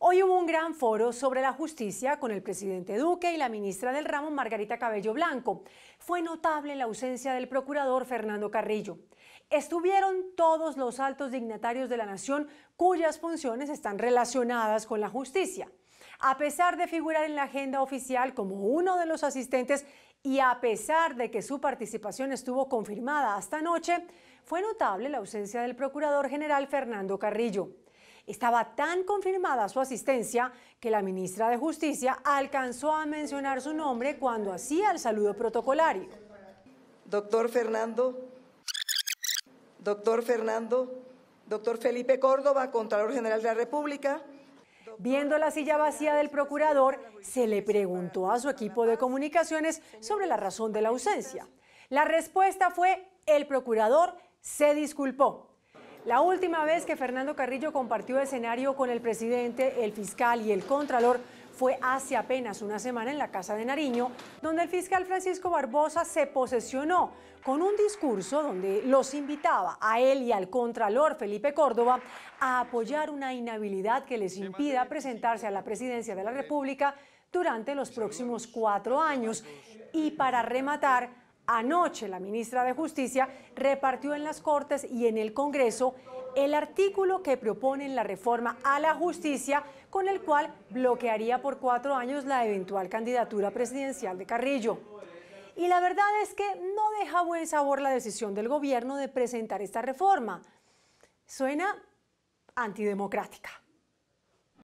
Hoy hubo un gran foro sobre la justicia con el presidente Duque y la ministra del ramo Margarita Cabello Blanco. Fue notable la ausencia del procurador Fernando Carrillo. Estuvieron todos los altos dignatarios de la nación cuyas funciones están relacionadas con la justicia. A pesar de figurar en la agenda oficial como uno de los asistentes y a pesar de que su participación estuvo confirmada hasta noche, fue notable la ausencia del Procurador General Fernando Carrillo. Estaba tan confirmada su asistencia que la ministra de Justicia alcanzó a mencionar su nombre cuando hacía el saludo protocolario. Doctor Fernando, doctor Fernando, doctor Felipe Córdoba, Contralor General de la República. Viendo la silla vacía del procurador, se le preguntó a su equipo de comunicaciones sobre la razón de la ausencia. La respuesta fue, el procurador se disculpó. La última vez que Fernando Carrillo compartió escenario con el presidente, el fiscal y el contralor fue hace apenas una semana en la Casa de Nariño, donde el fiscal Francisco Barbosa se posesionó con un discurso donde los invitaba a él y al contralor Felipe Córdoba a apoyar una inhabilidad que les impida presentarse a la presidencia de la República durante los próximos cuatro años y para rematar Anoche la ministra de Justicia repartió en las Cortes y en el Congreso el artículo que propone la reforma a la justicia con el cual bloquearía por cuatro años la eventual candidatura presidencial de Carrillo. Y la verdad es que no deja buen sabor la decisión del gobierno de presentar esta reforma. Suena antidemocrática.